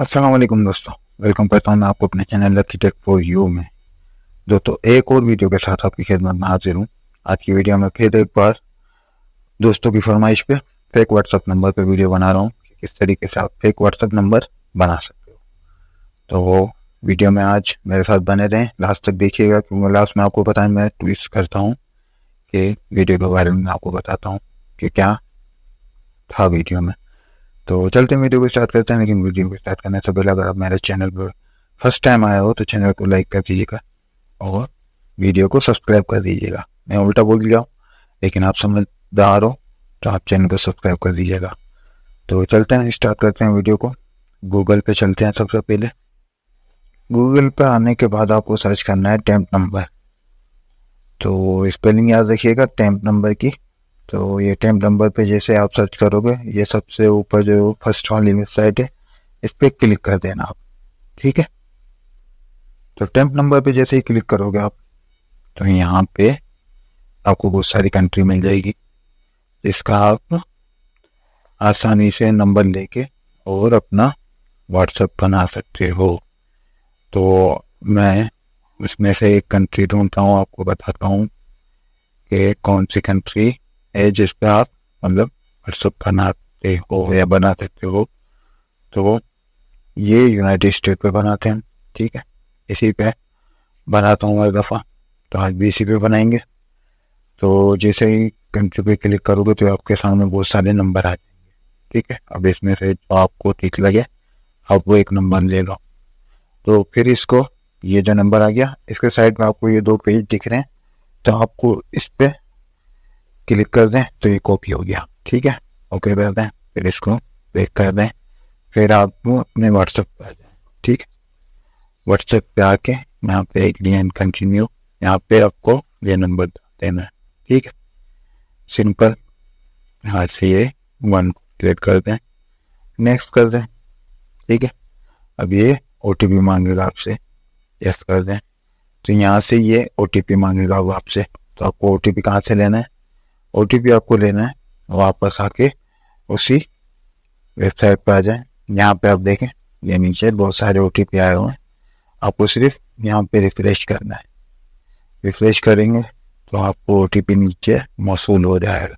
असलम दोस्तों वेलकम करता हूँ मैं आपको अपने channel Lucky Tech for you में दोस्तों एक और वीडियो के साथ आपकी खिदमत में हाजिर हूँ आज की वीडियो में फिर एक बार दोस्तों की फरमाइश पे फेक व्हाट्सअप नंबर पे वीडियो बना रहा हूँ कि किस तरीके से आप फेक व्हाट्सअप नंबर बना सकते हो तो वो वीडियो में आज मेरे साथ बने रहें लास्ट तक देखिएगा क्योंकि लास्ट में आपको पता मैं ट्वीट करता हूँ कि वीडियो के बारे में आपको बताता हूँ कि क्या था वीडियो में तो चलते हैं वीडियो को स्टार्ट करते हैं लेकिन वीडियो को स्टार्ट करने से पहले अगर आप मेरे चैनल पर फर्स्ट टाइम आया हो तो चैनल को लाइक कर दीजिएगा और वीडियो को सब्सक्राइब कर दीजिएगा मैं उल्टा बोल गया लेकिन आप समझदार हो तो आप चैनल को सब्सक्राइब कर दीजिएगा तो चलते हैं स्टार्ट करते हैं वीडियो को गूगल पे चलते हैं सबसे पहले गूगल पे आने के बाद आपको सर्च करना है टैंप नंबर तो स्पेलिंग याद रखिएगा टैंप नंबर की तो ये टेम्प नंबर पे जैसे आप सर्च करोगे ये सबसे ऊपर जो फर्स्ट वाली वेबसाइट है इस पर क्लिक कर देना आप ठीक है तो टेम्प नंबर पे जैसे ही क्लिक करोगे आप तो यहाँ पे आपको बहुत सारी कंट्री मिल जाएगी इसका आप आसानी से नंबर लेके और अपना व्हाट्सएप बना सकते हो तो मैं उसमें से एक कंट्री ढूंढता हूँ आपको बताता हूँ कि कौन सी कंट्री है जिसका आप मतलब व्हाट्सअप बनाते हो या बना सकते हो तो ये यूनाइटेड स्टेट पे बनाते हैं ठीक है इसी पे बनाता हूँ एक दफ़ा तो आज भी इसी पे बनाएंगे तो जैसे ही कंट्री पे क्लिक करोगे तो आपके सामने बहुत सारे नंबर आ जाएंगे ठीक है अब इसमें से जो आपको ठीक लगे आप वो एक नंबर ले लो तो फिर इसको ये जो नंबर आ गया इसके साइड में आपको ये दो पेज दिख रहे हैं तो आपको इस पर क्लिक कर दें तो ये कॉपी हो गया ठीक है ओके कर दें फिर इसको पेक कर दें फिर आप अपने व्हाट्सएप पर आ जाए ठीक है व्हाट्सएप पे आके यहाँ पे एक एंड कंटिन्यू यहाँ पे आपको ये नंबर देना है ठीक है सिंपल यहाँ से ये वन क्रिएट कर दें नेक्स्ट कर दें ठीक है अब ये ओ टी पी मांगेगा आपसे यस कर दें तो यहाँ से ये ओ टी पी मांगेगा वो आपसे तो आपको ओ टी पी कहाँ से लेना है ओ आपको लेना है वापस आके उसी वेबसाइट पर आ जाए यहाँ पे आप देखें ये नीचे बहुत सारे ओ आए हुए हैं आपको सिर्फ यहाँ पे रिफ्रेश करना है रिफ्रेश करेंगे तो आपको ओ नीचे मौसू हो जाएगा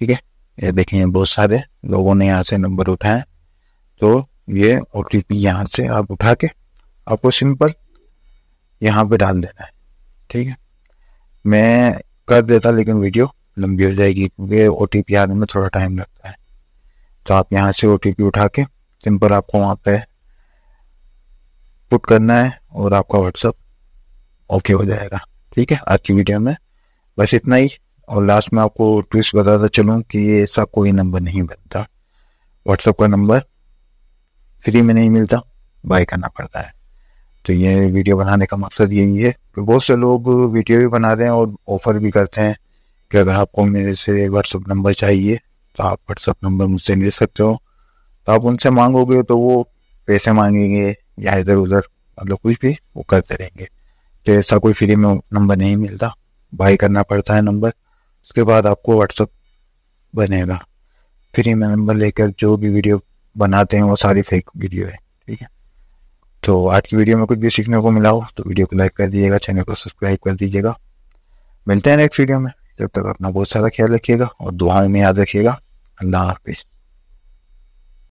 ठीक है ये देखें बहुत सारे लोगों ने यहाँ से नंबर उठाए तो ये ओ टी पी यहाँ से आप उठा के आपको सिंपल यहाँ पे डाल देना है ठीक है मैं कर देता लेकिन वीडियो लंबी हो जाएगी क्योंकि ओ टी पी आने में थोड़ा टाइम लगता है तो आप यहाँ से ओ टी पी उठा के सिंपल आपको वहाँ पे पुट करना है और आपका व्हाट्सअप ओके हो जाएगा ठीक है आज की वीडियो में बस इतना ही और लास्ट में आपको ट्विस्ट बताता चलूँ कि ये ऐसा कोई नंबर नहीं बनता व्हाट्सअप का नंबर फ्री में नहीं मिलता बाय करना पड़ता है तो ये वीडियो बनाने का मकसद यही है कि बहुत से लोग वीडियो भी बना रहे हैं और ऑफर भी करते हैं कि अगर आपको मेरे से व्हाट्सअप नंबर चाहिए तो आप व्हाट्सअप नंबर मुझसे ले सकते हो तो आप उनसे मांगोगे तो वो पैसे मांगेंगे या इधर उधर मतलब कुछ भी वो करते रहेंगे तो ऐसा कोई फ्री में नंबर नहीं मिलता बाई करना पड़ता है नंबर उसके बाद आपको व्हाट्सअप बनेगा फ्री में नंबर लेकर जो भी वीडियो बनाते हैं वो सारी फेक वीडियो है ठीक है तो आज की वीडियो में कुछ भी सीखने को मिला हो तो वीडियो को लाइक कर दीजिएगा चैनल को सब्सक्राइब कर दीजिएगा मिलते हैं नेक्स्ट वीडियो में तब तक अपना बहुत सारा ख्याल रखिएगा और दुआएं में याद रखिएगा अल्लाह हाफिज़